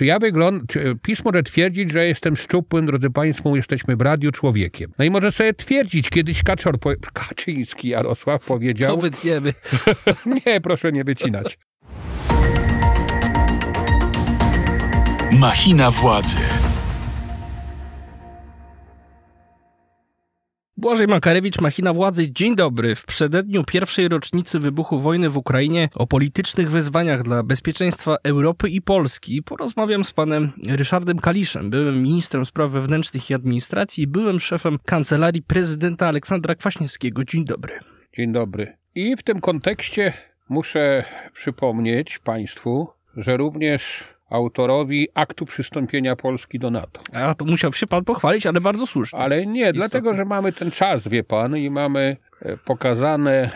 Czy ja wyglądam, PiS może twierdzić, że jestem szczupłym, drodzy Państwo, jesteśmy w radiu człowiekiem. No i może sobie twierdzić, kiedyś Kaczor, po... Kaczyński Jarosław powiedział... Co wytniemy? nie, proszę nie wycinać. Machina władzy. Błażej Makarewicz, Machina Władzy, dzień dobry. W przededniu pierwszej rocznicy wybuchu wojny w Ukrainie o politycznych wyzwaniach dla bezpieczeństwa Europy i Polski porozmawiam z panem Ryszardem Kaliszem, byłym ministrem spraw wewnętrznych i administracji, byłym szefem kancelarii prezydenta Aleksandra Kwaśniewskiego. Dzień dobry. Dzień dobry. I w tym kontekście muszę przypomnieć państwu, że również autorowi aktu przystąpienia Polski do NATO. A to musiał się pan pochwalić, ale bardzo słusznie. Ale nie, dlatego, że mamy ten czas, wie pan, i mamy e, pokazane,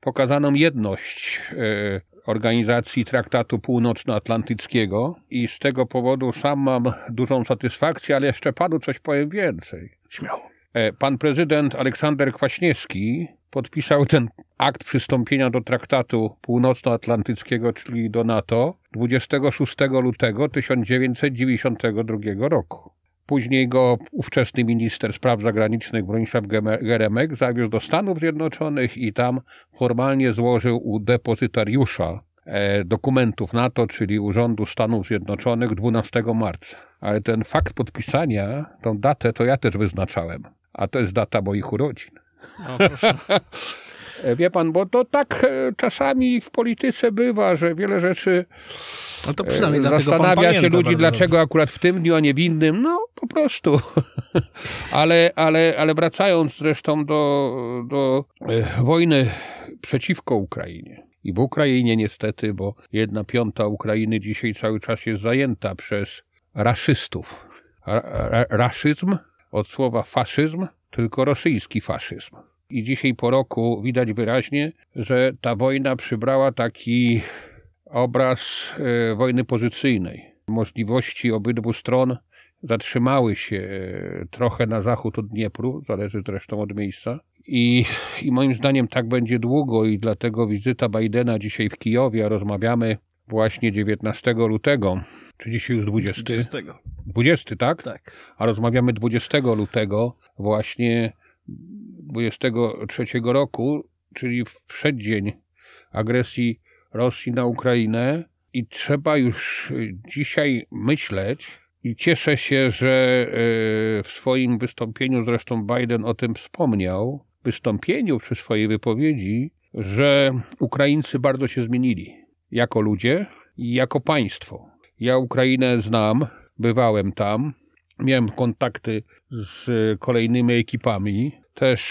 pokazaną jedność e, organizacji Traktatu Północnoatlantyckiego i z tego powodu sam mam dużą satysfakcję, ale jeszcze panu coś powiem więcej. Śmiało. E, pan prezydent Aleksander Kwaśniewski podpisał ten akt przystąpienia do Traktatu Północnoatlantyckiego, czyli do NATO, 26 lutego 1992 roku. Później go ówczesny minister spraw zagranicznych Bronisław Geremek zawiózł do Stanów Zjednoczonych i tam formalnie złożył u depozytariusza e, dokumentów NATO, czyli Urządu Stanów Zjednoczonych 12 marca. Ale ten fakt podpisania, tą datę to ja też wyznaczałem, a to jest data moich urodzin. No, proszę. Wie pan, bo to tak e, czasami w polityce bywa, że wiele rzeczy no to e, przynajmniej zastanawia się ludzi, dlaczego dobrze. akurat w tym dniu, a nie w innym. No, po prostu. ale, ale, ale wracając zresztą do, do e, wojny przeciwko Ukrainie. I w Ukrainie niestety, bo jedna piąta Ukrainy dzisiaj cały czas jest zajęta przez raszystów. Ra, ra, raszyzm od słowa faszyzm tylko rosyjski faszyzm. I dzisiaj po roku widać wyraźnie, że ta wojna przybrała taki obraz e, wojny pozycyjnej. Możliwości obydwu stron zatrzymały się e, trochę na zachód od Dniepru, zależy zresztą od miejsca. I, I moim zdaniem tak będzie długo, i dlatego wizyta Bidena dzisiaj w Kijowie, a rozmawiamy właśnie 19 lutego, czy dzisiaj już 20? 20. 20, tak? Tak. A rozmawiamy 20 lutego, właśnie 23 roku, czyli w przeddzień agresji Rosji na Ukrainę i trzeba już dzisiaj myśleć i cieszę się, że e, w swoim wystąpieniu zresztą Biden o tym wspomniał, wystąpieniu przy swojej wypowiedzi, że Ukraińcy bardzo się zmienili jako ludzie i jako państwo. Ja Ukrainę znam, bywałem tam, Miałem kontakty z kolejnymi ekipami. Też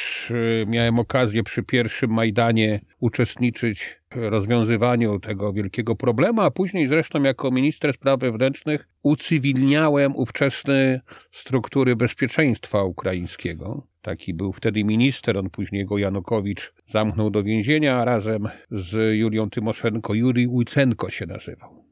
e, miałem okazję przy pierwszym Majdanie uczestniczyć w rozwiązywaniu tego wielkiego problemu, a później zresztą jako minister spraw wewnętrznych ucywilniałem ówczesne struktury bezpieczeństwa ukraińskiego. Taki był wtedy minister, on później go Janukowicz zamknął do więzienia razem z Julią Tymoszenko. Juri Ujcenko się nazywał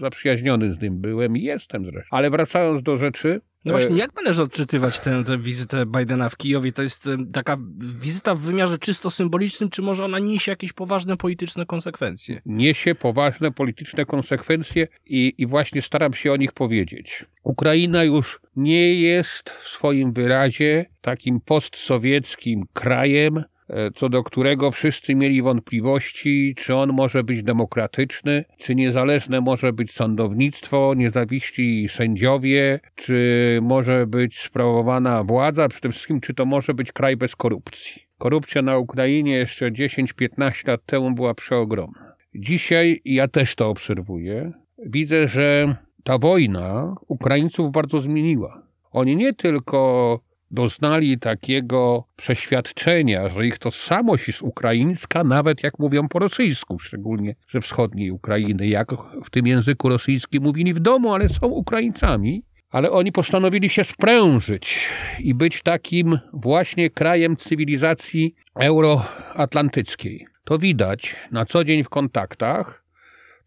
zaprzyjaźniony z nim byłem i jestem zresztą. Ale wracając do rzeczy, no właśnie, e, jak należy odczytywać tę, tę, wizytę Bidena w Kijowie? To jest taka wizyta w wymiarze czysto symbolicznym, czy może ona niesie jakieś poważne polityczne konsekwencje? Niesie poważne polityczne konsekwencje i, i właśnie staram się o nich powiedzieć. Ukraina już nie jest w swoim wyrazie takim postsowieckim krajem, E, co do którego wszyscy mieli wątpliwości, czy on może być demokratyczny, czy niezależne może być sądownictwo, niezawiśli sędziowie, czy może być sprawowana władza, przede wszystkim czy to może być kraj bez korupcji. Korupcja na Ukrainie jeszcze 10-15 lat temu była przeogromna. Dzisiaj ja też to obserwuję. Widzę, że ta wojna Ukraińców bardzo zmieniła. Oni nie tylko doznali takiego przeświadczenia, że ich tożsamość jest ukraińska, nawet jak mówią po rosyjsku, szczególnie ze wschodniej Ukrainy, jak w tym języku rosyjskim mówili w domu, ale są Ukraińcami. Ale oni postanowili się sprężyć i być takim właśnie krajem cywilizacji euroatlantyckiej. To widać na co dzień w kontaktach,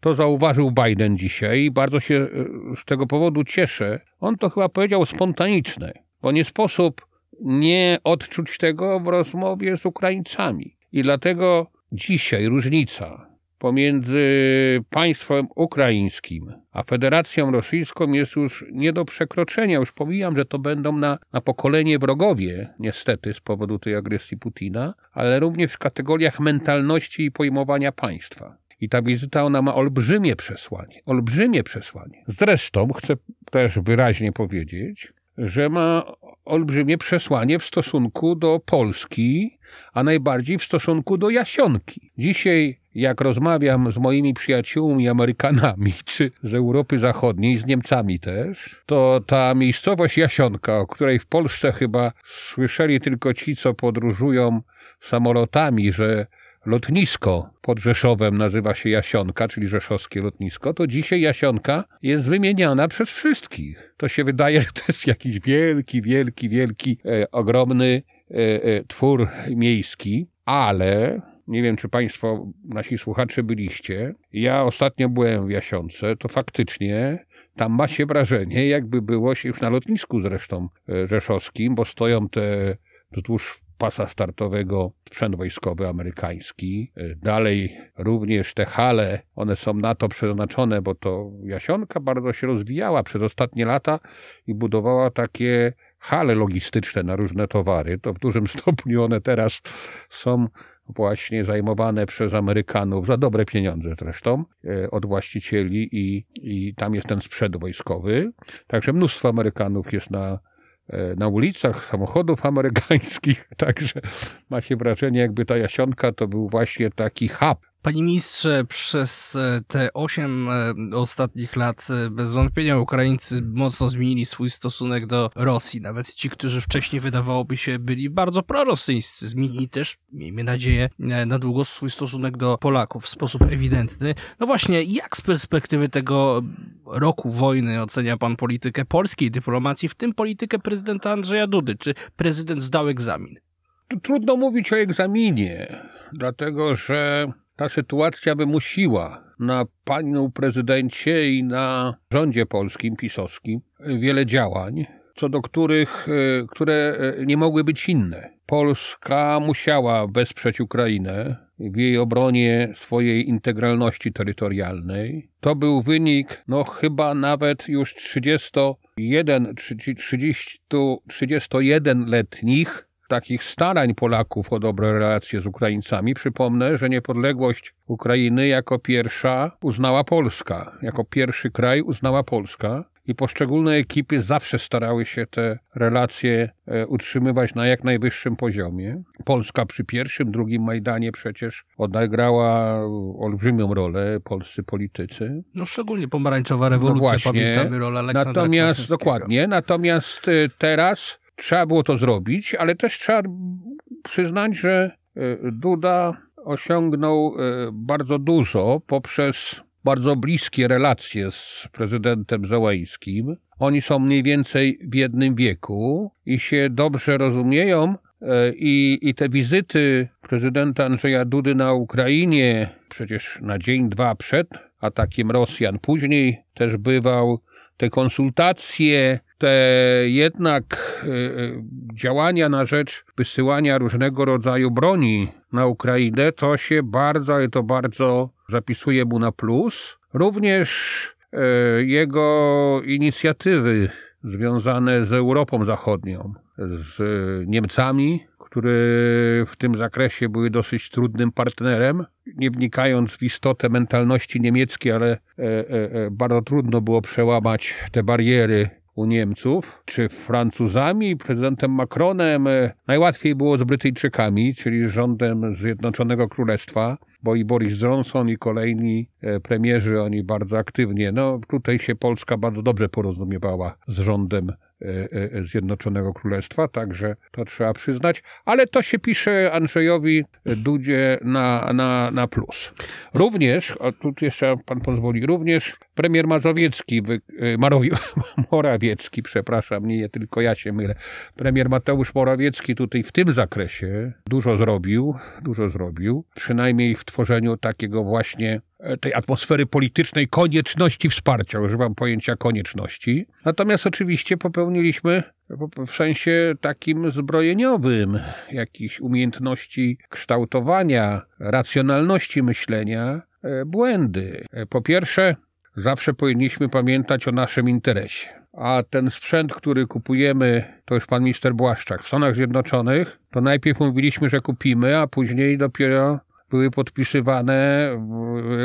to zauważył Biden dzisiaj i bardzo się e, z tego powodu cieszę. On to chyba powiedział spontaniczne bo nie sposób nie odczuć tego w rozmowie z Ukraińcami. I dlatego dzisiaj różnica pomiędzy państwem ukraińskim a Federacją Rosyjską jest już nie do przekroczenia. Już pomijam, że to będą na, na pokolenie wrogowie, niestety, z powodu tej agresji Putina, ale również w kategoriach mentalności i pojmowania państwa. I ta wizyta, ona ma olbrzymie przesłanie, olbrzymie przesłanie. Zresztą chcę też wyraźnie powiedzieć, że ma olbrzymie przesłanie w stosunku do Polski, a najbardziej w stosunku do Jasionki. Dzisiaj, jak rozmawiam z moimi przyjaciółmi Amerykanami, czy z Europy Zachodniej, z Niemcami też, to ta miejscowość Jasionka, o której w Polsce chyba słyszeli tylko ci, co podróżują samolotami, że lotnisko pod Rzeszowem nazywa się Jasionka, czyli rzeszowskie lotnisko, to dzisiaj Jasionka jest wymieniana przez wszystkich. To się wydaje, że to jest jakiś wielki, wielki, wielki, e, ogromny e, e, twór miejski, ale nie wiem, czy Państwo, nasi słuchacze, byliście. Ja ostatnio byłem w Jasionce, to faktycznie tam ma się wrażenie, jakby było się już na lotnisku zresztą e, rzeszowskim, bo stoją te wzdłuż pasa startowego sprzęt wojskowy amerykański. E, dalej również te hale, one są na to przeznaczone, bo to Jasionka bardzo się rozwijała przez ostatnie lata i budowała takie hale logistyczne na różne towary. To w dużym stopniu one teraz są właśnie zajmowane przez Amerykanów za dobre pieniądze zresztą e, od właścicieli i, i tam jest ten sprzęt wojskowy. Także mnóstwo Amerykanów jest na na ulicach samochodów amerykańskich, także macie wrażenie, jakby ta jasionka to był właśnie taki hub Panie ministrze, przez e, te osiem e, ostatnich lat e, bez wątpienia Ukraińcy mocno zmienili swój stosunek do Rosji. Nawet ci, którzy wcześniej wydawałoby się byli bardzo prorosyjscy, zmienili też, miejmy nadzieję, na długo swój stosunek do Polaków w sposób ewidentny. No właśnie, jak z perspektywy tego roku wojny ocenia pan politykę polskiej dyplomacji, w tym politykę prezydenta Andrzeja Dudy? Czy prezydent zdał egzamin? Trudno mówić o egzaminie, dlatego że ta sytuacja wymusiła na panią prezydencie i na rządzie polskim, pisowskim, e, wiele działań, co do których, e, które e, nie mogły być inne. Polska musiała wesprzeć Ukrainę w jej obronie swojej integralności terytorialnej. To był wynik, no chyba nawet już 31, 30, 31-letnich takich starań Polaków o dobre relacje z Ukraińcami. Przypomnę, że niepodległość Ukrainy jako pierwsza uznała Polska, jako pierwszy kraj uznała Polska. I poszczególne ekipy zawsze starały się te relacje e, utrzymywać na jak najwyższym poziomie. Polska przy pierwszym, drugim Majdanie przecież odegrała olbrzymią rolę polscy politycy. No szczególnie pomarańczowa rewolucja, no pamiętamy rolę Aleksandra Natomiast, dokładnie, natomiast e, teraz trzeba było to zrobić, ale też trzeba przyznać, że e, Duda osiągnął e, bardzo dużo poprzez bardzo bliskie relacje z prezydentem Załańskim. Oni są mniej więcej w jednym wieku i się dobrze rozumieją. E, I, I te wizyty prezydenta Andrzeja Dudy na Ukrainie, przecież na dzień, dwa przed atakiem Rosjan, później też bywał, te konsultacje, te jednak e, e, działania na rzecz wysyłania różnego rodzaju broni na Ukrainę, to się bardzo, i to bardzo zapisuje mu na plus. Również e, jego inicjatywy związane z Europą Zachodnią, z Niemcami, które w tym zakresie były dosyć trudnym partnerem, nie wnikając w istotę mentalności niemieckiej, ale bardzo trudno było przełamać te bariery u Niemców, czy Francuzami, prezydentem Macronem. E, najłatwiej było z Brytyjczykami, czyli rządem Zjednoczonego Królestwa, bo i Boris Johnson i kolejni e, premierzy, oni bardzo aktywnie. No tutaj się Polska bardzo dobrze porozumiewała z rządem e, Zjednoczonego Królestwa, także to trzeba przyznać, ale to się pisze Andrzejowi Dudzie na, na, na plus. Również, a tu jeszcze pan pozwoli, również Premier Mazowiecki, y, Marowi, Morawiecki, przepraszam, nie tylko ja się mylę. Premier Mateusz Morawiecki tutaj w tym zakresie dużo zrobił, dużo zrobił, przynajmniej w tworzeniu takiego właśnie e, tej atmosfery politycznej konieczności wsparcia, używam pojęcia konieczności. Natomiast oczywiście popełniliśmy w sensie takim zbrojeniowym jakichś umiejętności kształtowania, racjonalności myślenia, e, błędy. E, po pierwsze, zawsze powinniśmy pamiętać o naszym interesie. A ten sprzęt, który kupujemy, to już pan minister Błaszczak, w Stanach Zjednoczonych, to najpierw mówiliśmy, że kupimy, a później dopiero były podpisywane e,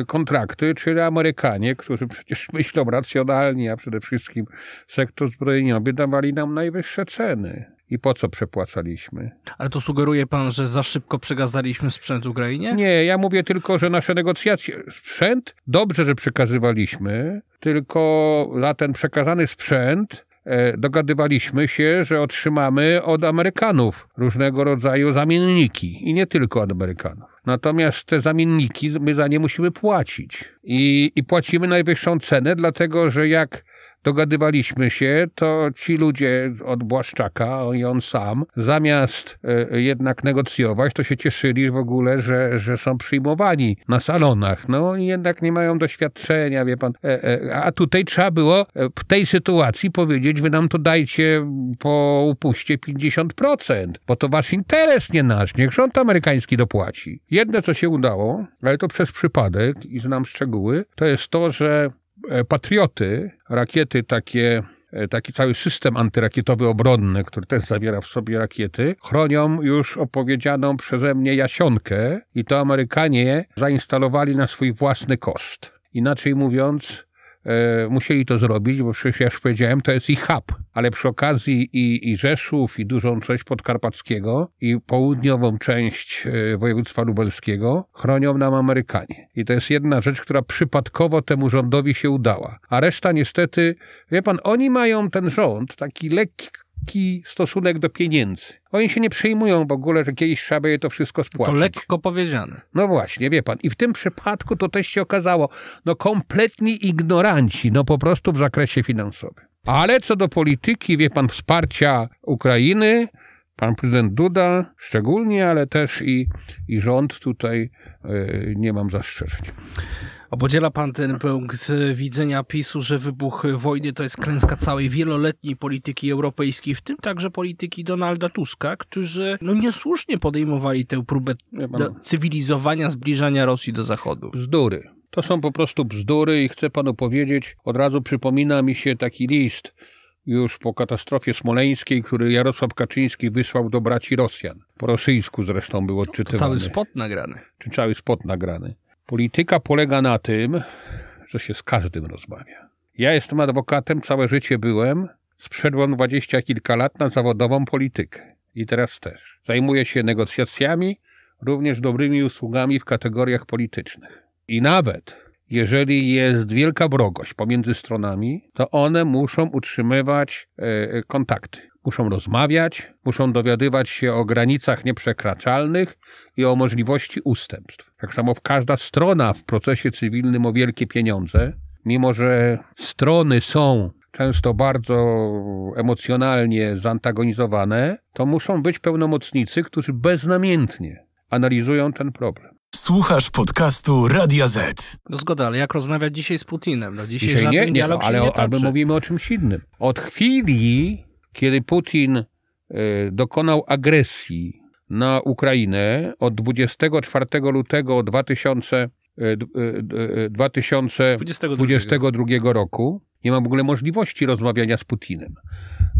kontrakty, czyli Amerykanie, którzy przecież myślą racjonalnie, a przede wszystkim sektor zbrojeniowy, dawali nam najwyższe ceny i po co przepłacaliśmy. Ale to sugeruje pan, że za szybko przekazaliśmy sprzęt Ukrainie? Nie, ja mówię tylko, że nasze negocjacje. Sprzęt dobrze, że przekazywaliśmy, tylko na ten przekazany sprzęt e, dogadywaliśmy się, że otrzymamy od Amerykanów różnego rodzaju zamienniki i nie tylko od Amerykanów. Natomiast te zamienniki my za nie musimy płacić. I, i płacimy najwyższą cenę, dlatego że jak dogadywaliśmy się, to ci ludzie od Błaszczaka i on sam, zamiast e, jednak negocjować, to się cieszyli w ogóle, że, że są przyjmowani na salonach. No oni jednak nie mają doświadczenia, wie pan. E, e, a tutaj trzeba było w tej sytuacji powiedzieć, wy nam to dajcie po upuście 50%, bo to wasz interes, nie nasz. Niech rząd amerykański dopłaci. Jedne, co się udało, ale to przez przypadek i znam szczegóły, to jest to, że E, patrioty, rakiety takie e, taki cały system antyrakietowy obronny, który też zawiera w sobie rakiety, chronią już opowiedzianą przeze mnie jasionkę i to Amerykanie zainstalowali na swój własny koszt. Inaczej mówiąc, E, musieli to zrobić, bo przecież ja już powiedziałem, to jest ich hub. Ale przy okazji i, i Rzeszów, i dużą część podkarpackiego, i południową część e, województwa lubelskiego chronią nam Amerykanie. I to jest jedna rzecz, która przypadkowo temu rządowi się udała. A reszta niestety, wie pan, oni mają ten rząd taki lekki, lekki stosunek do pieniędzy. Oni się nie przejmują w ogóle, że kiedyś trzeba je to wszystko spłacić. To lekko powiedziane. No właśnie, wie pan. I w tym przypadku to też się okazało, no kompletni ignoranci, no po prostu w zakresie finansowym. Ale co do polityki, wie pan, wsparcia Ukrainy, pan prezydent Duda szczególnie, ale też i, i rząd tutaj yy, nie mam zastrzeżeń. A podziela pan ten punkt widzenia PiSu, że wybuch wojny to jest klęska całej wieloletniej polityki europejskiej, w tym także polityki Donalda Tuska, którzy no niesłusznie podejmowali tę próbę cywilizowania, zbliżania Rosji do Zachodu. Bzdury. To są po prostu bzdury i chcę panu powiedzieć, od razu przypomina mi się taki list już po katastrofie smoleńskiej, który Jarosław Kaczyński wysłał do braci Rosjan. Po rosyjsku zresztą był odczytywany. To cały spot nagrany. Czy cały spot nagrany. Polityka polega na tym, że się z każdym rozmawia. Ja jestem adwokatem, całe życie byłem, sprzedłem dwadzieścia kilka lat na zawodową politykę i teraz też. Zajmuję się negocjacjami, również dobrymi usługami w kategoriach politycznych. I nawet jeżeli jest wielka wrogość pomiędzy stronami, to one muszą utrzymywać e, e, kontakty. Muszą rozmawiać, muszą dowiadywać się o granicach nieprzekraczalnych i o możliwości ustępstw. Tak samo każda strona w procesie cywilnym o wielkie pieniądze, mimo że strony są często bardzo emocjonalnie zantagonizowane, to muszą być pełnomocnicy, którzy beznamiętnie analizują ten problem. Słuchasz podcastu Radia Z. No zgoda, ale jak rozmawiać dzisiaj z Putinem? No dzisiaj, dzisiaj nie, nie, no, ale, nie ale mówimy o czymś innym. Od chwili kiedy Putin e, dokonał agresji na Ukrainę od 24 lutego 2000, 2022. 2022 roku, nie ma w ogóle możliwości rozmawiania z Putinem.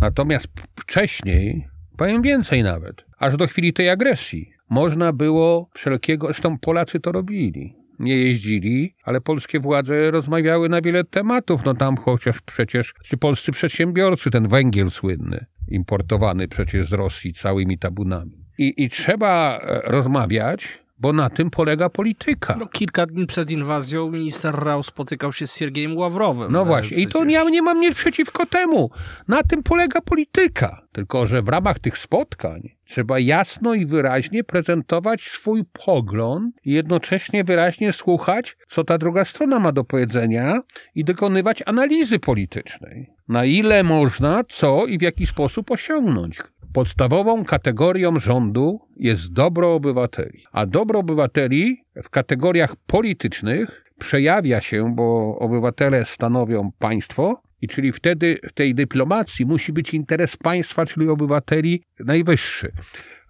Natomiast wcześniej, powiem więcej nawet, aż do chwili tej agresji, można było wszelkiego, zresztą Polacy to robili, nie jeździli, ale polskie władze rozmawiały na wiele tematów. No tam chociaż przecież czy polscy przedsiębiorcy, ten węgiel słynny, importowany przecież z Rosji całymi tabunami. I, i trzeba e, rozmawiać, bo na tym polega polityka. No, kilka dni przed inwazją minister Rao spotykał się z Siergiejem Ławrowym. No właśnie, i to ja nie mam nic przeciwko temu. Na tym polega polityka. Tylko, że w ramach tych spotkań trzeba jasno i wyraźnie prezentować swój pogląd i jednocześnie wyraźnie słuchać, co ta druga strona ma do powiedzenia i dokonywać analizy politycznej. Na ile można, co i w jaki sposób osiągnąć Podstawową kategorią rządu jest dobro obywateli, a dobro obywateli w kategoriach politycznych przejawia się, bo obywatele stanowią państwo, i czyli wtedy w tej dyplomacji musi być interes państwa, czyli obywateli, najwyższy.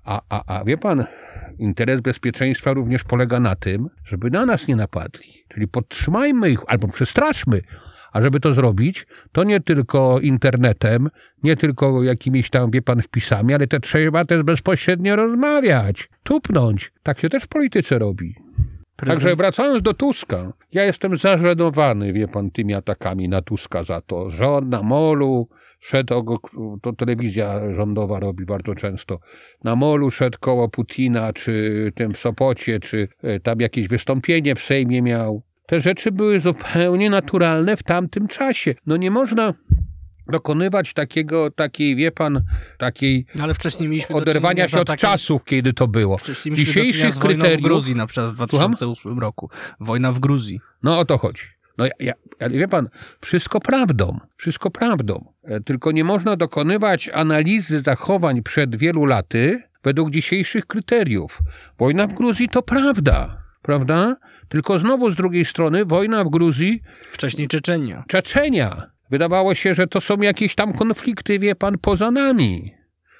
A, a, a wie pan, interes bezpieczeństwa również polega na tym, żeby na nas nie napadli. Czyli podtrzymajmy ich albo przestraszmy, a żeby to zrobić, to nie tylko internetem, nie tylko jakimiś tam, wie pan, wpisami, ale te trzeba też bezpośrednio rozmawiać, tupnąć. Tak się też w polityce robi. Prezydent. Także wracając do Tuska, ja jestem zażenowany, wie pan, tymi atakami na Tuska za to, że on na molu szedł, to telewizja rządowa robi bardzo często, na molu szedł koło Putina, czy tym w Sopocie, czy e, tam jakieś wystąpienie w Sejmie miał. Te rzeczy były zupełnie naturalne w tamtym czasie. No nie można dokonywać takiego, takiej, wie pan, takiej no Ale wcześniej mieliśmy oderwania się od takim... czasu, kiedy to było. Wcześniej Dzisiejszy z kryterium... w Gruzji na przykład w 2008 roku. Wojna w Gruzji. No o to chodzi. No ja, ja, wie pan, wszystko prawdą, wszystko prawdą. E, tylko nie można dokonywać analizy zachowań przed wielu laty według dzisiejszych kryteriów. Wojna w Gruzji to prawda, prawda? Tylko znowu z drugiej strony wojna w Gruzji. Wcześniej Czeczenia. Czeczenia. Wydawało się, że to są jakieś tam konflikty, wie pan, poza nami.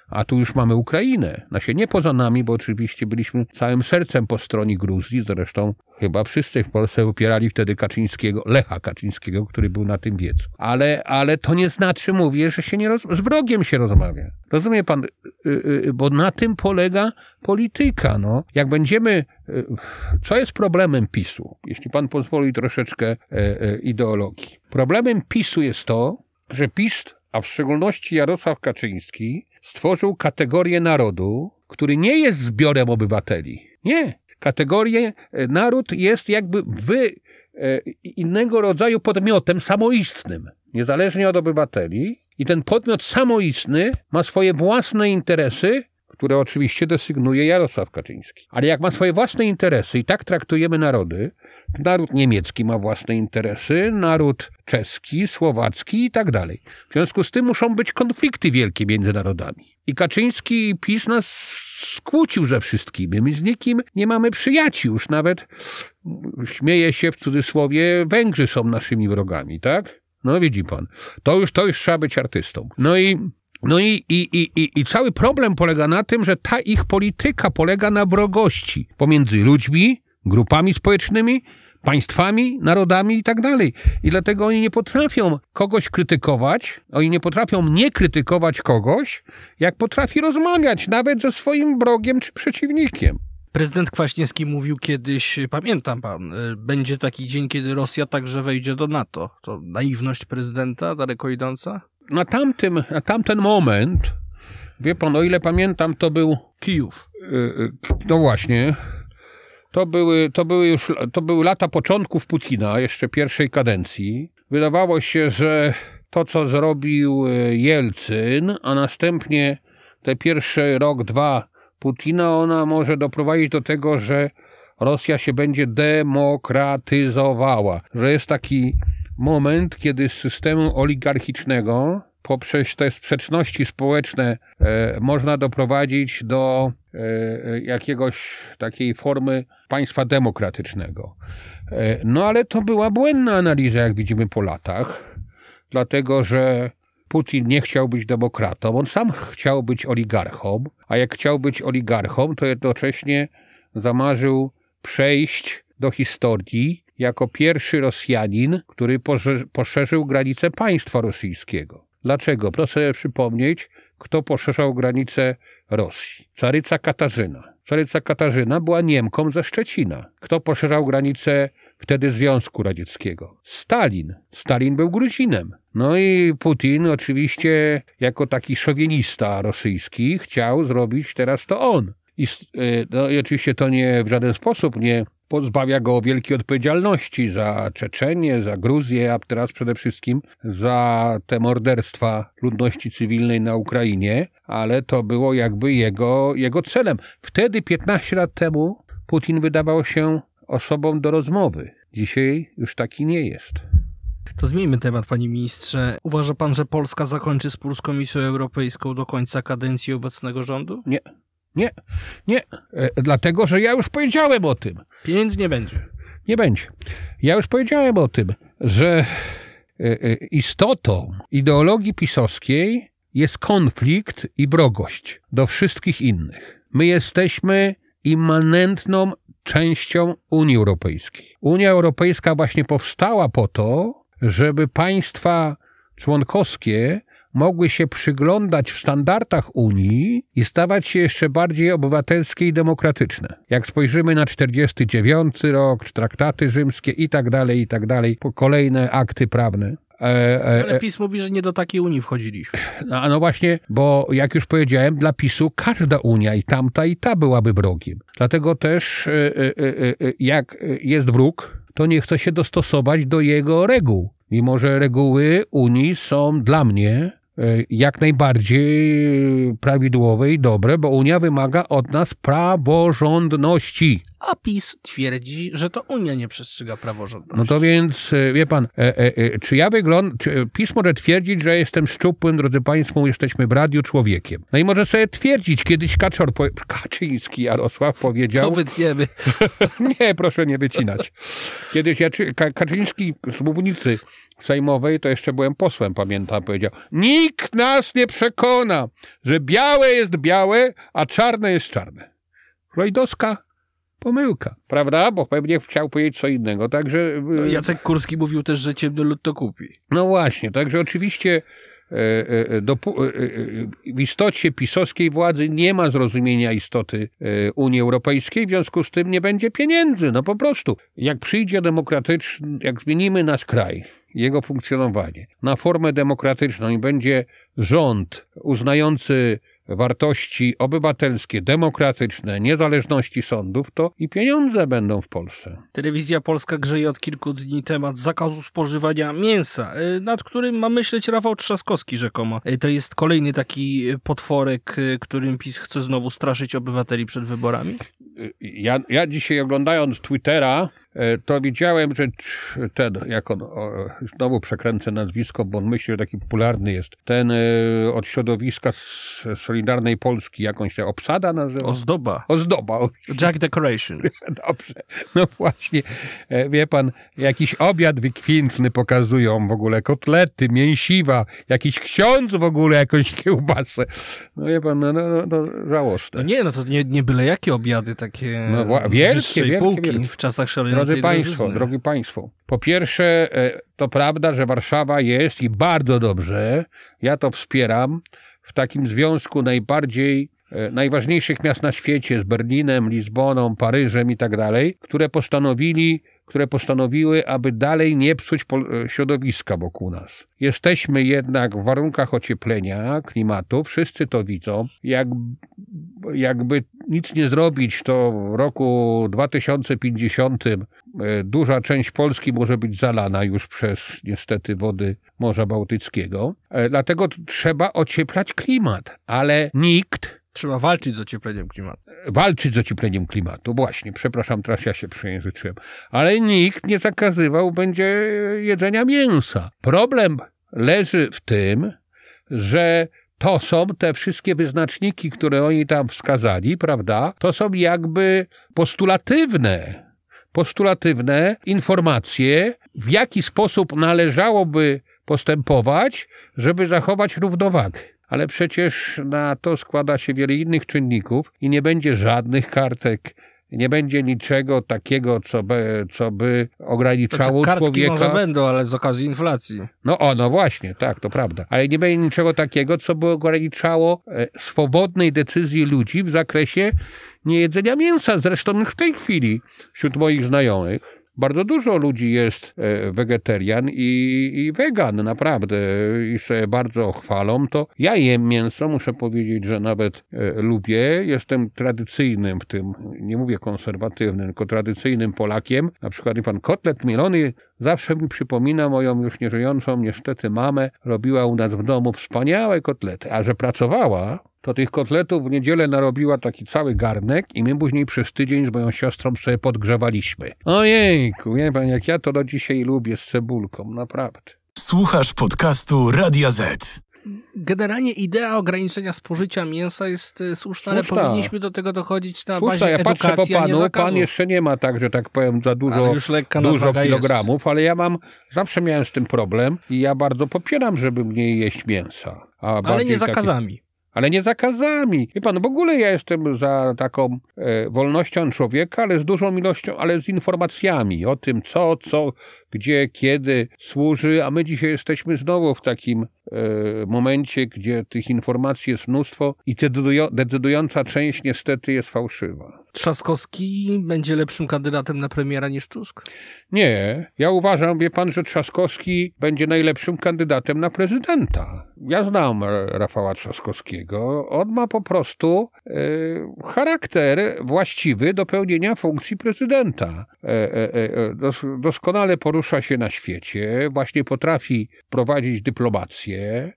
A tu już mamy Ukrainę. Na znaczy, się nie poza nami, bo oczywiście byliśmy całym sercem po stronie Gruzji. Zresztą chyba wszyscy w Polsce upierali wtedy Kaczyńskiego, Lecha Kaczyńskiego, który był na tym wiecu. Ale, ale to nie znaczy, mówię, że się nie roz... z wrogiem się rozmawia. Rozumie pan? Y, y, bo na tym polega polityka. No. Jak będziemy. Y, co jest problemem PiSu? Jeśli pan pozwoli troszeczkę e, e, ideologii. Problemem PiSu jest to, że PiS, a w szczególności Jarosław Kaczyński, stworzył kategorię narodu, który nie jest zbiorem obywateli. Nie. Kategorię e, naród jest jakby wy, e, innego rodzaju podmiotem samoistnym, niezależnie od obywateli. I ten podmiot samoistny ma swoje własne interesy, które oczywiście desygnuje Jarosław Kaczyński. Ale jak ma swoje własne interesy i tak traktujemy narody, naród niemiecki ma własne interesy, naród czeski, słowacki i tak dalej. W związku z tym muszą być konflikty wielkie między narodami. I Kaczyński i PiS nas skłócił ze wszystkimi. My z nikim nie mamy przyjaciół. Już nawet, Śmieje się w cudzysłowie, Węgrzy są naszymi wrogami, tak? No widzi pan. To już, to już trzeba być artystą. No i no i, i, i, i, cały problem polega na tym, że ta ich polityka polega na wrogości pomiędzy ludźmi, grupami społecznymi, państwami, narodami i tak dalej. I dlatego oni nie potrafią kogoś krytykować, oni nie potrafią nie krytykować kogoś, jak potrafi rozmawiać nawet ze swoim wrogiem czy przeciwnikiem. Prezydent Kwaśniewski mówił kiedyś, pamiętam pan, y, będzie taki dzień, kiedy Rosja także wejdzie do NATO. To naiwność prezydenta daleko idąca? na, tamtym, na tamten moment, wie pan, o ile pamiętam, to był. Kijów. Y, y, no właśnie. To były, to były już to były lata początków Putina, jeszcze pierwszej kadencji. Wydawało się, że to, co zrobił y, Jelcyn, a następnie te pierwsze rok, dwa Putina, ona może doprowadzić do tego, że Rosja się będzie demokratyzowała, że jest taki moment, kiedy z systemu oligarchicznego poprzez te sprzeczności społeczne e, można doprowadzić do e, jakiegoś takiej formy państwa demokratycznego. E, no ale to była błędna analiza, jak widzimy po latach, dlatego że Putin nie chciał być demokratą, on sam chciał być oligarchą, a jak chciał być oligarchą, to jednocześnie zamarzył przejść do historii jako pierwszy Rosjanin, który poszerzył granice państwa rosyjskiego. Dlaczego? Proszę przypomnieć, kto poszerzał granice Rosji. Caryca Katarzyna. Caryca Katarzyna była Niemką ze Szczecina. Kto poszerzał granice wtedy Związku Radzieckiego? Stalin. Stalin był Gruzinem. No i Putin oczywiście jako taki szowinista rosyjski chciał zrobić teraz to on. I, y, no i oczywiście to nie w żaden sposób nie pozbawia go wielkiej odpowiedzialności za Czeczenię, za Gruzję, a teraz przede wszystkim za te morderstwa ludności cywilnej na Ukrainie, ale to było jakby jego, jego celem. Wtedy, 15 lat temu, Putin wydawał się osobą do rozmowy. Dzisiaj już taki nie jest. To zmieńmy temat, panie ministrze. Uważa pan, że Polska zakończy spór z Komisją Europejską do końca kadencji obecnego rządu? Nie. Nie, nie. E, dlatego, że ja już powiedziałem o tym. Pieniędzy nie będzie. Nie będzie. Ja już powiedziałem o tym, że e, e, istotą ideologii pisowskiej jest konflikt i wrogość do wszystkich innych. My jesteśmy immanentną częścią Unii Europejskiej. Unia Europejska właśnie powstała po to, żeby państwa członkowskie mogły się przyglądać w standardach Unii i stawać się jeszcze bardziej obywatelskie i demokratyczne. Jak spojrzymy na 49 rok, traktaty rzymskie i tak dalej, i tak dalej, kolejne akty prawne. E, e, Ale e, PiS mówi, że nie do takiej Unii wchodziliśmy. No, no właśnie, bo jak już powiedziałem, dla PiSu każda Unia i tamta i ta byłaby wrogiem. Dlatego też jak jest wróg, to nie chce się dostosować do jego reguł mimo że reguły Unii są dla mnie E, jak najbardziej prawidłowe i dobre, bo Unia wymaga od nas praworządności a PiS twierdzi, że to Unia nie przestrzega praworządności. No to więc, e, wie pan, e, e, e czy ja wyglądam, e, PiS może twierdzić, że jestem szczupłym, drodzy państwo, jesteśmy w radiu człowiekiem. No i może sobie twierdzić, kiedyś Kaczor, po, Kaczyński Jarosław powiedział... To wytniemy. nie, proszę nie wycinać. Kiedyś ja, Kaczyński z Mównicy Sejmowej, to jeszcze byłem posłem, pamiętam, powiedział, nikt nas nie przekona, że białe jest białe, a czarne jest czarne. Rojdowska pomyłka, prawda? Bo pewnie chciał powiedzieć co innego, także... Y, no, Jacek Kurski mówił też, że ciemny lud to kupi. No właśnie, także oczywiście e, e, e, w istocie pisowskiej władzy nie ma zrozumienia istoty Unii Europejskiej, w związku z tym nie będzie pieniędzy, no po prostu. Jak przyjdzie demokratyczny, jak zmienimy nasz kraj, jego funkcjonowanie na formę demokratyczną i będzie rząd uznający wartości obywatelskie, demokratyczne, niezależności sądów, to i pieniądze będą w Polsce. Telewizja Polska grzeje od kilku dni temat zakazu spożywania mięsa, e, nad którym ma myśleć Rafał Trzaskowski rzekomo. E, to jest kolejny taki potworek, e, którym PiS chce znowu straszyć obywateli przed wyborami? Ja, ja dzisiaj oglądając Twittera, E, to widziałem, że ten, jak on, znowu przekręcę nazwisko, bo on myśli, że taki popularny jest, ten e, od środowiska Solidarnej Polski, jakąś się obsada nazywa? Ozdoba. Ozdoba. Jack Decoration. Dobrze. No właśnie, e, wie pan, jakiś obiad wykwintny pokazują w ogóle, kotlety, mięsiwa, jakiś ksiądz w ogóle, jakąś kiełbasę. No wie pan, no, no, no, no żałosne. No nie, no to nie, nie byle jakie obiady takie no, wielkie, wielkie, półki wielkie. w czasach Solidarności. Drodzy Państwo, drogi Państwo, po pierwsze, e, to prawda, że Warszawa jest i bardzo dobrze, ja to wspieram, w takim związku najbardziej e, najważniejszych miast na świecie z Berlinem, Lizboną, Paryżem i tak dalej, które postanowili które postanowiły, aby dalej nie psuć e, środowiska wokół nas. Jesteśmy jednak w warunkach ocieplenia klimatu, wszyscy to widzą. Jak, jakby nic nie zrobić, to w roku 2050 e, duża część Polski może być zalana już przez niestety wody Morza Bałtyckiego. E, dlatego trzeba ocieplać klimat, ale nikt Trzeba walczyć z ociepleniem klimatu. Walczyć z ociepleniem klimatu, właśnie. Przepraszam, teraz ja się przejęzyczyłem. Ale nikt nie zakazywał będzie jedzenia mięsa. Problem leży w tym, że to są te wszystkie wyznaczniki, które oni tam wskazali, prawda? To są jakby postulatywne, postulatywne informacje, w jaki sposób należałoby postępować, żeby zachować równowagę ale przecież na to składa się wiele innych czynników i nie będzie żadnych kartek nie będzie niczego takiego, co by, co by ograniczało znaczy, człowieka. może będą, ale z okazji inflacji. No o, no właśnie, tak, to prawda. Ale nie będzie niczego takiego, co by ograniczało e, swobodnej decyzji ludzi w zakresie niejedzenia mięsa. Zresztą już w tej chwili wśród moich znajomych bardzo dużo ludzi jest e, wegetarian i, i wegan, naprawdę, i sobie bardzo chwalą, to ja jem mięso, muszę powiedzieć, że nawet e, lubię, jestem tradycyjnym w tym, nie mówię konserwatywnym, tylko tradycyjnym Polakiem, na przykład pan kotlet mielony Zawsze mi przypomina moją już nieżyjącą niestety mamę, robiła u nas w domu wspaniałe kotlety, a że pracowała, to tych kotletów w niedzielę narobiła taki cały garnek i my później przez tydzień z moją siostrą sobie podgrzewaliśmy. Ojejku, wie pan, jak ja to do dzisiaj lubię z cebulką, naprawdę. Słuchasz podcastu Radia Z. Generalnie idea ograniczenia spożycia mięsa jest y, słuszna, ale powinniśmy do tego dochodzić na Słuchaj, bazie ja patrzę po edukacji, a nie panu, pan jeszcze nie ma tak, że tak powiem, za dużo, już dużo jest. kilogramów, ale ja mam, zawsze miałem z tym problem i ja bardzo popieram, żeby mniej jeść mięsa. A Ale nie takie- zakazami ale nie zakazami. Wie pan, w ogóle ja jestem za taką e, wolnością człowieka, ale z dużą ilością, ale z informacjami o tym, co, co, gdzie, kiedy służy, a my dzisiaj jesteśmy znowu w takim e, momencie, gdzie tych informacji jest mnóstwo i decydująca część niestety jest fałszywa. Trzaskowski będzie lepszym kandydatem na premiera niż Tusk? Nie. Ja uważam, wie pan, że Trzaskowski będzie najlepszym kandydatem na prezydenta. Ja znam Rafała Trzaskowskiego. On ma po prostu e, charakter właściwy do pełnienia funkcji prezydenta. E, e, e doskonale poruszony porusza się na świecie, właśnie potrafi prowadzić dyplomację,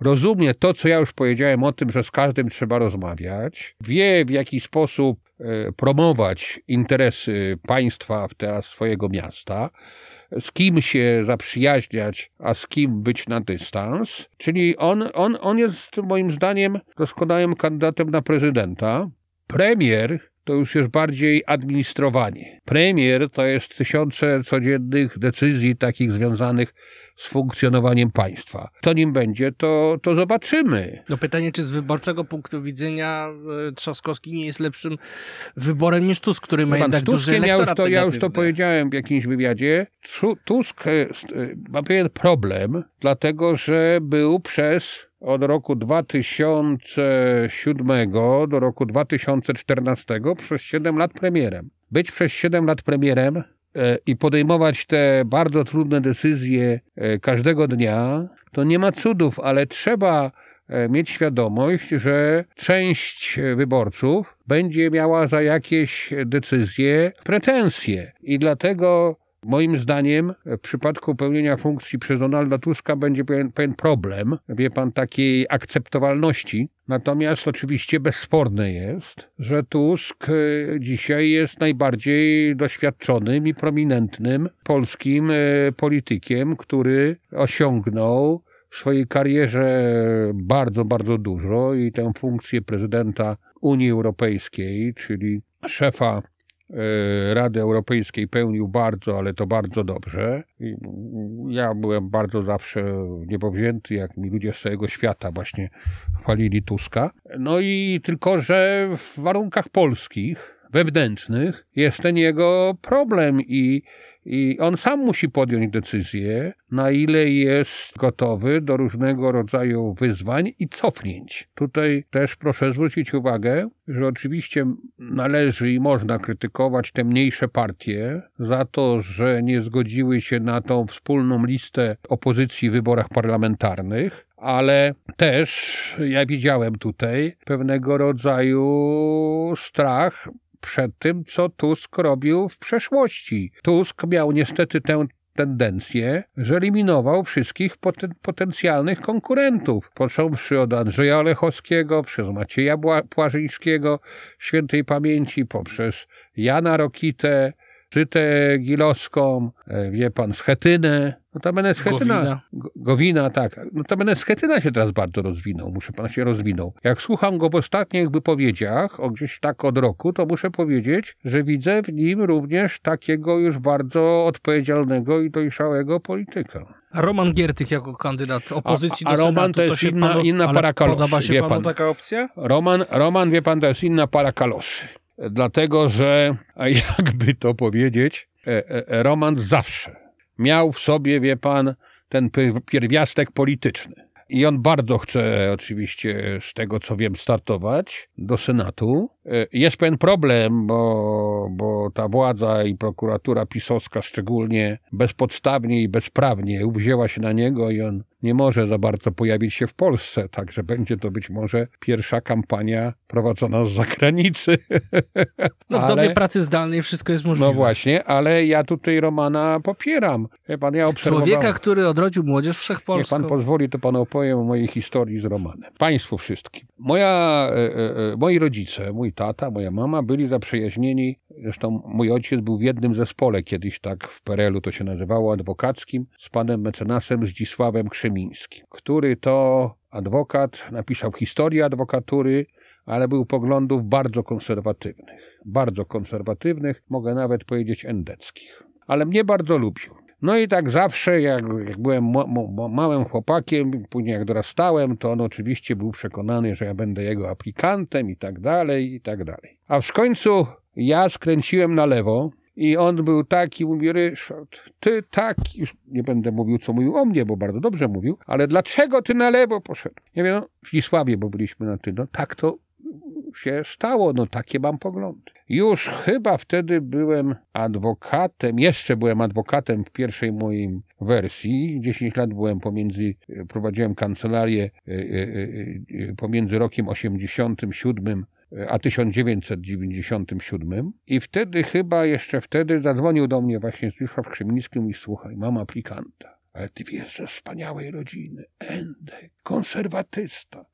rozumie to, co ja już powiedziałem o tym, że z każdym trzeba rozmawiać, wie w jaki sposób e, promować interesy państwa, teraz swojego miasta, z kim się zaprzyjaźniać, a z kim być na dystans. Czyli on, on, on jest moim zdaniem doskonałym kandydatem na prezydenta. Premier to już jest bardziej administrowanie. Premier to jest tysiące codziennych decyzji takich związanych z funkcjonowaniem państwa. To nim będzie, to, to zobaczymy. No pytanie, czy z wyborczego punktu widzenia e, Trzaskowski nie jest lepszym wyborem niż Tusk, który ma no jednak duży ja już, to, ja już to powiedziałem w jakimś wywiadzie. Tusk e, e, ma pewien problem, dlatego że był przez od roku 2007 do roku 2014 przez 7 lat premierem. Być przez 7 lat premierem e, i podejmować te bardzo trudne decyzje e, każdego dnia, to nie ma cudów, ale trzeba e, mieć świadomość, że część wyborców będzie miała za jakieś decyzje pretensje i dlatego Moim zdaniem w przypadku pełnienia funkcji przez Donalda Tuska będzie pewien, pewien problem, wie pan, takiej akceptowalności. Natomiast oczywiście bezsporne jest, że Tusk y, dzisiaj jest najbardziej doświadczonym i prominentnym polskim y, politykiem, który osiągnął w swojej karierze bardzo, bardzo dużo i tę funkcję prezydenta Unii Europejskiej, czyli szefa E, Rady Europejskiej pełnił bardzo, ale to bardzo dobrze. ja byłem bardzo zawsze niepowzięty, jak mi ludzie z całego świata właśnie chwalili Tuska. No i tylko, że w warunkach polskich, wewnętrznych, jest ten jego problem i i on sam musi podjąć decyzję, na ile jest gotowy do różnego rodzaju wyzwań i cofnięć. Tutaj też proszę zwrócić uwagę, że oczywiście należy i można krytykować te mniejsze partie za to, że nie zgodziły się na tą wspólną listę opozycji w wyborach parlamentarnych, ale też ja widziałem tutaj pewnego rodzaju strach przed tym, co Tusk robił w przeszłości. Tusk miał niestety tę tendencję, że eliminował wszystkich poten potencjalnych konkurentów, począwszy od Andrzeja Olechowskiego, przez Macieja Bła Płażyńskiego, świętej pamięci, poprzez Jana Rokitę, Tytę Gilowską, e, wie pan, Schetynę. Notabene Schetyna, Gowina. Gowina, tak. Notabene Schetyna się teraz bardzo rozwinął, muszę pan się rozwinął. Jak słucham go w ostatnich wypowiedziach, o gdzieś tak od roku, to muszę powiedzieć, że widzę w nim również takiego już bardzo odpowiedzialnego i dojrzałego polityka. Roman Giertych jako kandydat opozycji a, a do Senatu. A Roman to jest to inna, panu, inna para kaloszy, podoba się wie panu pan. taka opcja? Roman, Roman, wie pan, to jest inna para kaloszy dlatego że, jakby to powiedzieć, e, e, e, Roman zawsze miał w sobie, wie pan, ten pierwiastek polityczny. I on bardzo chce, oczywiście, z tego co wiem, startować do Senatu. E, jest pewien problem, bo, bo ta władza i prokuratura pisowska szczególnie bezpodstawnie i bezprawnie uwzięła się na niego i on nie może za bardzo pojawić się w Polsce, także będzie to być może pierwsza kampania prowadzona z zagranicy. No w ale, dobie pracy zdalnej wszystko jest możliwe. No właśnie, ale ja tutaj Romana popieram. pan, ja Człowieka, który odrodził młodzież wszechpolską. Jeśli pan pozwoli, to pan opowiem o mojej historii z Romanem. Państwu wszystkim. Moja, e, e, e moi rodzice, mój tata, moja mama byli zaprzyjaźnieni. Zresztą mój ojciec był w jednym zespole kiedyś tak w Perelu to się nazywało adwokackim z panem mecenasem Zdzisławem Krzymińskim, który to adwokat napisał historię adwokatury, ale był poglądów bardzo konserwatywnych. Bardzo konserwatywnych, mogę nawet powiedzieć endeckich. Ale mnie bardzo lubił. No i tak zawsze, jak, jak byłem małym chłopakiem, później jak dorastałem, to on oczywiście był przekonany, że ja będę jego aplikantem i tak dalej, i tak dalej. A w końcu ja skręciłem na lewo, i on był taki, mówi Ryszard, ty taki, już nie będę mówił, co mówił o mnie, bo bardzo dobrze mówił, ale dlaczego ty na lewo poszedł? Nie wiem, no, w Wisławie, bo byliśmy na ty, no tak to się stało. No takie mam poglądy. Już chyba wtedy byłem adwokatem, jeszcze byłem adwokatem w pierwszej mojej wersji. 10 lat byłem pomiędzy, prowadziłem kancelarię e, e, e, pomiędzy rokiem 87 a 1997 i wtedy chyba jeszcze wtedy zadzwonił do mnie właśnie Zdzisław Krzemińskim i słuchaj, mam aplikanta ale ty wiesz ze wspaniałej rodziny, Endek, konserwatysta,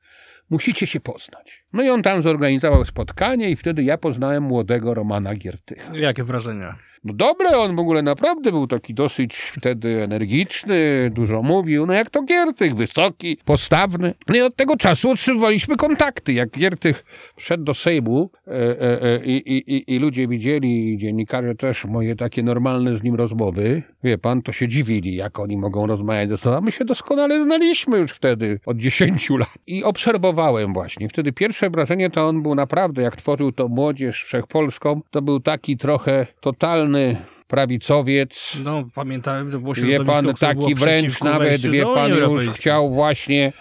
musicie się poznać. No i on tam zorganizował spotkanie i wtedy ja poznałem młodego Romana Giertycha. Jakie wrażenia? No dobre, on w ogóle naprawdę był taki dosyć wtedy energiczny, dużo mówił, no jak to Giertych, wysoki, postawny. No i od tego czasu otrzymywaliśmy kontakty. Jak Giertych wszedł do Sejmu e, e, e, i, i, i ludzie widzieli, dziennikarze też moje takie normalne z nim rozmowy, wie pan, to się dziwili, jak oni mogą rozmawiać ze no sobą. My się doskonale znaliśmy już wtedy, od 10 lat. I obserwowałem właśnie. Wtedy pierwsze wrażenie to on był naprawdę, jak tworzył to Młodzież Wszechpolską, to był taki trochę totalny prawicowiec. No, pamiętałem, to było Wie pan, taki wręcz nawet, wie pan, już chciał właśnie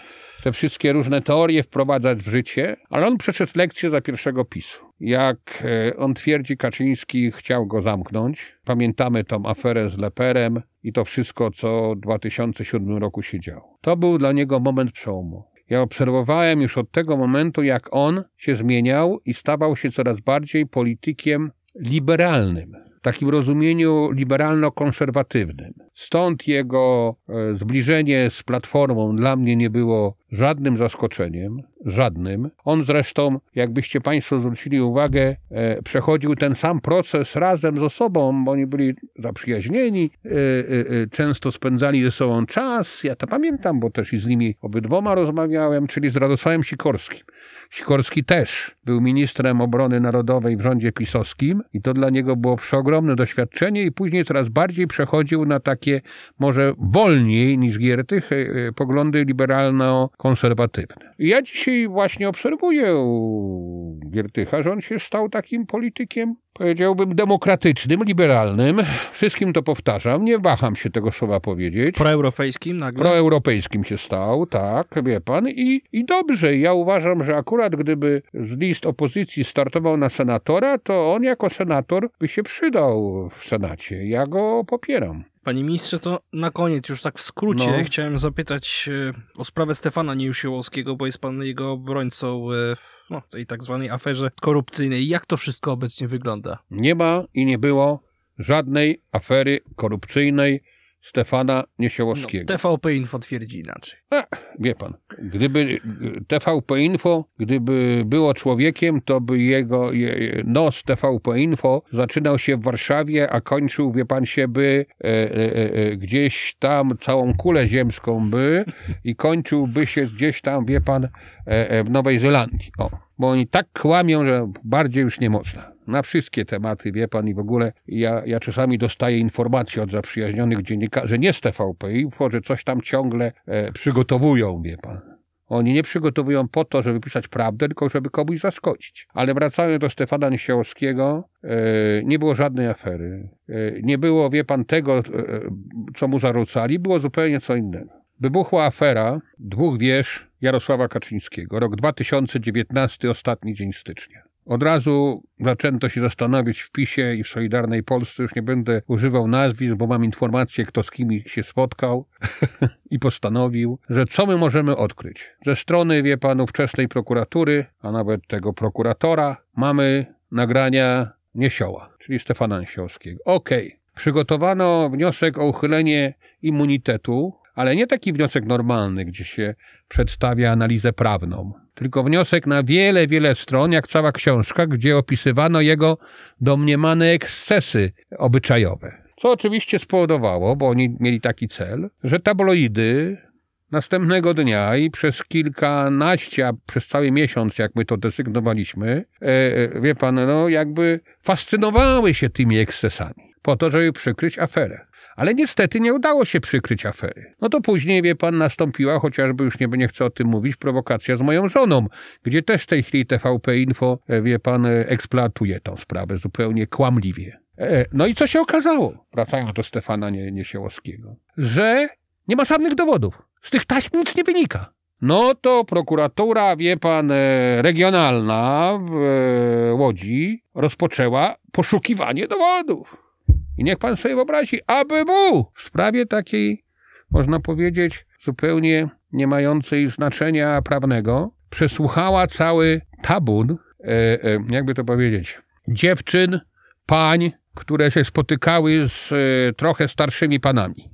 te wszystkie różne teorie wprowadzać w życie, ale on przeszedł lekcję za pierwszego PiSu. Jak e, on twierdzi, Kaczyński chciał go zamknąć. Pamiętamy tą aferę z Leperem i to wszystko, co w 2007 roku się działo. To był dla niego moment przełomu. Ja obserwowałem już od tego momentu, jak on się zmieniał i stawał się coraz bardziej politykiem liberalnym takim rozumieniu liberalno-konserwatywnym. Stąd jego e, zbliżenie z Platformą dla mnie nie było żadnym zaskoczeniem, żadnym. On zresztą, jakbyście Państwo zwrócili uwagę, e, przechodził ten sam proces razem z osobą, bo oni byli zaprzyjaźnieni, e, często spędzali ze sobą czas. Ja to pamiętam, bo też i z nimi obydwoma rozmawiałem, czyli z Radosławem Sikorskim. Sikorski też był ministrem obrony narodowej w rządzie pisowskim i to dla niego było przeogromne doświadczenie i później coraz bardziej przechodził na takie może wolniej niż Giertych e, e, poglądy liberalno-konserwatywne. I ja dzisiaj właśnie obserwuję u Giertycha, że on się stał takim politykiem powiedziałbym, demokratycznym, liberalnym. Wszystkim to powtarzam, nie waham się tego słowa powiedzieć. Proeuropejskim nagle? Proeuropejskim się stał, tak, wie pan. I, I dobrze, ja uważam, że akurat gdyby z list opozycji startował na senatora, to on jako senator by się przydał w Senacie. Ja go popieram. Panie ministrze, to na koniec, już tak w skrócie, no. chciałem zapytać e, o sprawę Stefana Niejusiłowskiego, bo jest pan jego obrońcą e, w no, tej tak zwanej aferze korupcyjnej. Jak to wszystko obecnie wygląda? Nie ma i nie było żadnej afery korupcyjnej Stefana no, Niesiołowskiego. No, TVP Info twierdzi inaczej. A, e, wie pan, gdyby TVP Info, gdyby było człowiekiem, to by jego je, nos TVP Info zaczynał się w Warszawie, a kończył, wie pan, się by e, e, e, gdzieś tam całą kulę ziemską by i kończyłby się gdzieś tam, wie pan, e, e, w Nowej Zelandii. O bo oni tak kłamią, że bardziej już nie można. Na wszystkie tematy, wie pan, i w ogóle ja, ja czasami dostaję informacje od zaprzyjaźnionych dziennikarzy, że nie z TVP, info, że coś tam ciągle e, przygotowują, wie pan. Oni nie przygotowują po to, żeby pisać prawdę, tylko żeby komuś zaskoczyć. Ale wracając do Stefana Niesiołowskiego, e, nie było żadnej afery. E, nie było, wie pan, tego, e, co mu zarzucali, było zupełnie co innego. Wybuchła afera dwóch wież Jarosława Kaczyńskiego. Rok 2019, ostatni dzień stycznia. Od razu zaczęto się zastanawiać w PiSie i w Solidarnej Polsce. Już nie będę używał nazwisk, bo mam informację, kto z kim się spotkał i postanowił, że co my możemy odkryć. Ze strony, wie pan, ówczesnej prokuratury, a nawet tego prokuratora, mamy nagrania Niesioła, czyli Stefana Niesiołskiego. Okej. Okay. Przygotowano wniosek o uchylenie immunitetu ale nie taki wniosek normalny, gdzie się przedstawia analizę prawną, tylko wniosek na wiele, wiele stron, jak cała książka, gdzie opisywano jego domniemane ekscesy obyczajowe. Co oczywiście spowodowało, bo oni mieli taki cel, że tabloidy następnego dnia i przez kilkanaście, a przez cały miesiąc, jak my to desygnowaliśmy, e, e, wie pan, no jakby fascynowały się tymi ekscesami po to, żeby przykryć aferę. Ale niestety nie udało się przykryć afery. No to później, wie pan, nastąpiła, chociażby już nie, nie chcę o tym mówić, prowokacja z moją żoną, gdzie też w tej chwili TVP Info, e, wie pan, e, eksploatuje tą sprawę zupełnie kłamliwie. E, no i co się okazało, wracając do Stefana Niesiełowskiego, że nie ma żadnych dowodów. Z tych taśm nic nie wynika. No to prokuratura, wie pan, regionalna w Łodzi rozpoczęła poszukiwanie dowodów. I niech pan sobie wyobrazi, aby mu w sprawie takiej, można powiedzieć, zupełnie nie mającej znaczenia prawnego, przesłuchała cały tabun, e, e, jakby to powiedzieć, dziewczyn, pań, które się spotykały z e, trochę starszymi panami.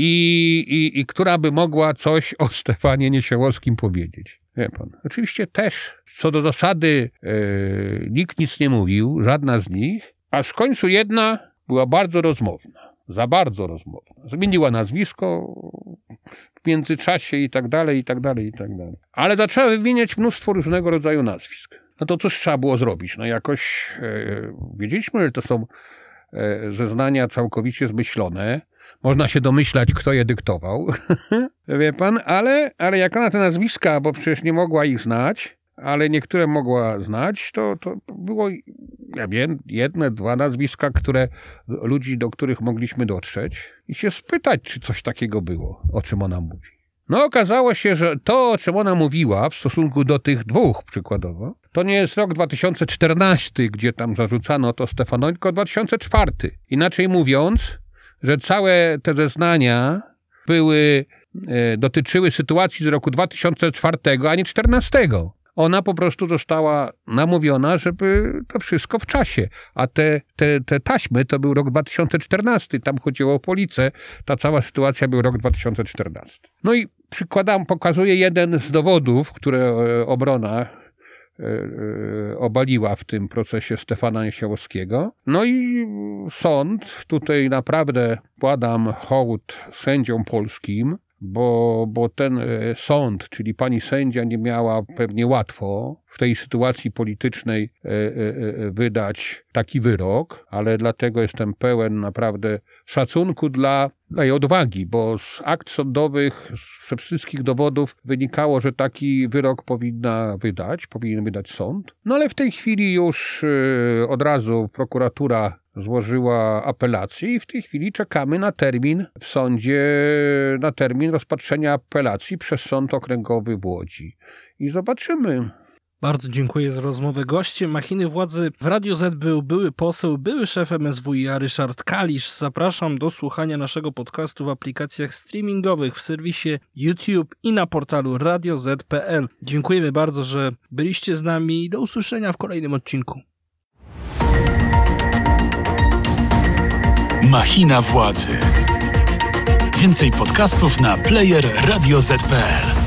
I, i, i która by mogła coś o Stefanie Niesiołowskim powiedzieć. Wie pan. Oczywiście też co do zasady nikt nic nie mówił, żadna z nich, a w końcu jedna była bardzo rozmowna, za bardzo rozmowna. Zmieniła nazwisko w międzyczasie i tak dalej, i tak dalej, i tak dalej. Ale zaczęła wymieniać mnóstwo różnego rodzaju nazwisk. No to coś trzeba było zrobić. No jakoś e, wiedzieliśmy, że to są zeznania całkowicie zmyślone. Można się domyślać, kto je dyktował, wie pan, ale, ale jak ona te nazwiska, bo przecież nie mogła ich znać, ale niektóre mogła znać, to, to było, ja wiem, jedne, dwa nazwiska, które, ludzi, do których mogliśmy dotrzeć i się spytać, czy coś takiego było, o czym ona mówi. No okazało się, że to, o czym ona mówiła w stosunku do tych dwóch przykładowo, to nie jest rok 2014, gdzie tam zarzucano to Stefanowi, tylko 2004. Inaczej mówiąc, że całe te zeznania były, e, dotyczyły sytuacji z roku 2004, a nie 2014 ona po prostu została namówiona, żeby to wszystko w czasie. A te, te, te taśmy to był rok 2014, tam chodziło o policję, ta cała sytuacja był rok 2014. No i przykładam, pokazuję jeden z dowodów, które e, obrona e, e, obaliła w tym procesie Stefana Niesiołowskiego. No i sąd, tutaj naprawdę kładam hołd sędziom polskim, bo, bo ten e, sąd, czyli pani sędzia nie miała pewnie łatwo, w tej sytuacji politycznej e, e, e, wydać taki wyrok, ale dlatego jestem pełen naprawdę szacunku dla, dla jej odwagi, bo z akt sądowych, ze wszystkich dowodów wynikało, że taki wyrok powinna wydać, powinien wydać sąd. No ale w tej chwili już od razu prokuratura złożyła apelację i w tej chwili czekamy na termin w sądzie, na termin rozpatrzenia apelacji przez Sąd Okręgowy w Łodzi. I zobaczymy. Bardzo dziękuję za rozmowę. Gościem machiny władzy w Radio Z był były poseł, były szef MSWiA Ryszard Kalisz. Zapraszam do słuchania naszego podcastu w aplikacjach streamingowych, w serwisie YouTube i na portalu radioz.pl. Dziękujemy bardzo, że byliście z nami i do usłyszenia w kolejnym odcinku. Machina władzy. Więcej podcastów na player radioz.pl.